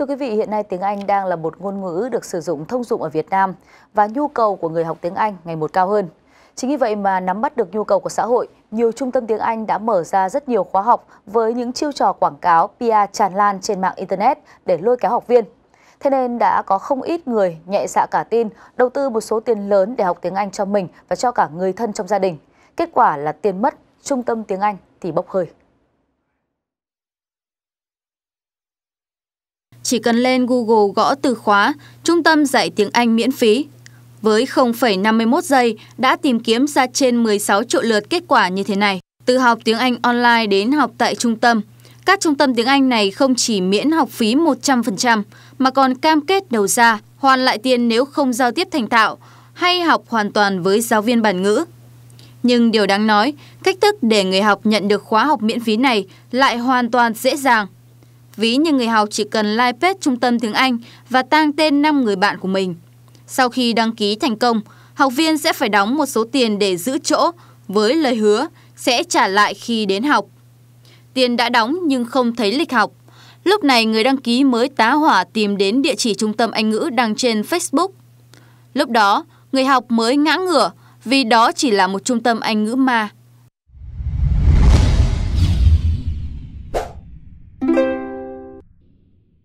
Thưa quý vị, hiện nay tiếng Anh đang là một ngôn ngữ được sử dụng thông dụng ở Việt Nam và nhu cầu của người học tiếng Anh ngày một cao hơn. Chính vì vậy mà nắm bắt được nhu cầu của xã hội, nhiều trung tâm tiếng Anh đã mở ra rất nhiều khóa học với những chiêu trò quảng cáo PR tràn lan trên mạng Internet để lôi kéo học viên. Thế nên đã có không ít người nhẹ dạ cả tin, đầu tư một số tiền lớn để học tiếng Anh cho mình và cho cả người thân trong gia đình. Kết quả là tiền mất, trung tâm tiếng Anh thì bốc hơi. chỉ cần lên Google gõ từ khóa Trung tâm dạy tiếng Anh miễn phí. Với 0,51 giây đã tìm kiếm ra trên 16 triệu lượt kết quả như thế này. Từ học tiếng Anh online đến học tại trung tâm. Các trung tâm tiếng Anh này không chỉ miễn học phí 100% mà còn cam kết đầu ra, hoàn lại tiền nếu không giao tiếp thành thạo hay học hoàn toàn với giáo viên bản ngữ. Nhưng điều đáng nói, cách thức để người học nhận được khóa học miễn phí này lại hoàn toàn dễ dàng – ví như người học chỉ cần like page trung tâm tiếng Anh và tăng tên 5 người bạn của mình. Sau khi đăng ký thành công, học viên sẽ phải đóng một số tiền để giữ chỗ với lời hứa sẽ trả lại khi đến học. Tiền đã đóng nhưng không thấy lịch học. Lúc này người đăng ký mới tá hỏa tìm đến địa chỉ trung tâm Anh ngữ đăng trên Facebook. Lúc đó, người học mới ngã ngửa vì đó chỉ là một trung tâm Anh ngữ mà.